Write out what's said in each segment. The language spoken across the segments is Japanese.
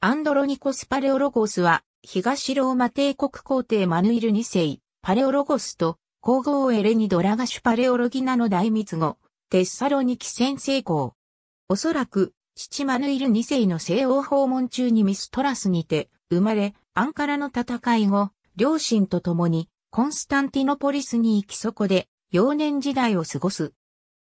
アンドロニコス・パレオロゴスは、東ローマ帝国皇帝マヌイル2世、パレオロゴスと、皇后エレニドラガシュパレオロギナの大密語、テッサロニキ先成功。おそらく、父マヌイル2世の西欧訪問中にミストラスにて、生まれ、アンカラの戦い後、両親と共に、コンスタンティノポリスに行きそこで、幼年時代を過ごす。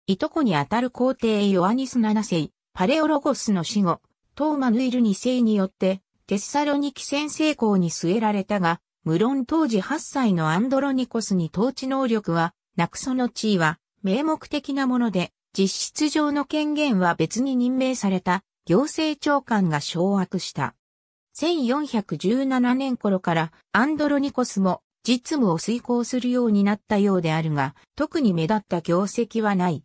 いとこにあたる皇帝ヨアニス7世、パレオロゴスの死後、トーマヌイル2世によって、テッサロニキ先成校に据えられたが、無論当時8歳のアンドロニコスに統治能力は、なくその地位は、名目的なもので、実質上の権限は別に任命された、行政長官が掌握した。1417年頃からアンドロニコスも実務を遂行するようになったようであるが、特に目立った業績はない。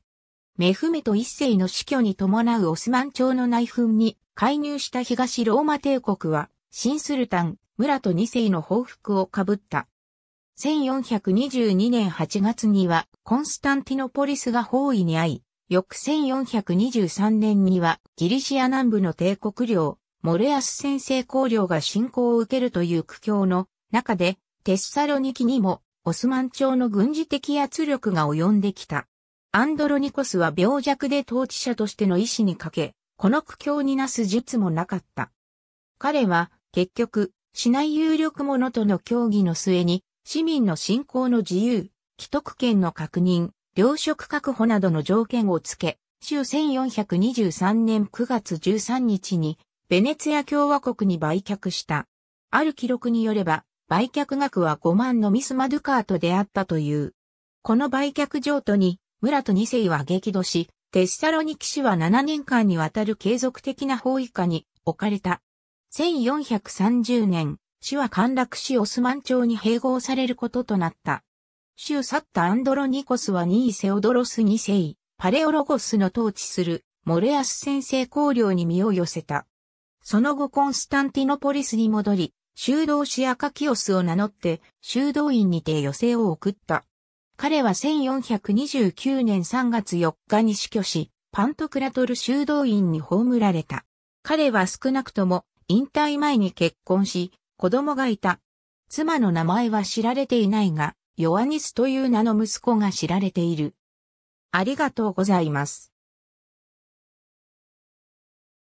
メフメト一世の死去に伴うオスマン朝の内紛に介入した東ローマ帝国は、新スルタン、村と2世の報復をかぶった。1422年8月には、コンスタンティノポリスが包囲に遭い、翌1423年には、ギリシア南部の帝国領、モレアス先制公領が侵攻を受けるという苦境の中で、テッサロニキにも、オスマン朝の軍事的圧力が及んできた。アンドロニコスは病弱で統治者としての意志にかけ、この苦境になす術もなかった。彼は、結局、市内有力者との協議の末に、市民の信仰の自由、既得権の確認、糧食確保などの条件をつけ、週1423年9月13日に、ベネツィア共和国に売却した。ある記録によれば、売却額は5万のミスマドゥカーと出会ったという。この売却譲渡に、村と二世は激怒し、テッサロニキ市は7年間にわたる継続的な包囲下に置かれた。1430年、市は陥落しオスマン朝に併合されることとなった。州去ったアンドロニコスはニーセオドロス2世、パレオロゴスの統治するモレアス先生公領に身を寄せた。その後コンスタンティノポリスに戻り、修道士アカキオスを名乗って修道院にて寄せを送った。彼は1429年3月4日に死去し、パントクラトル修道院に葬られた。彼は少なくとも引退前に結婚し、子供がいた。妻の名前は知られていないが、ヨアニスという名の息子が知られている。ありがとうございます。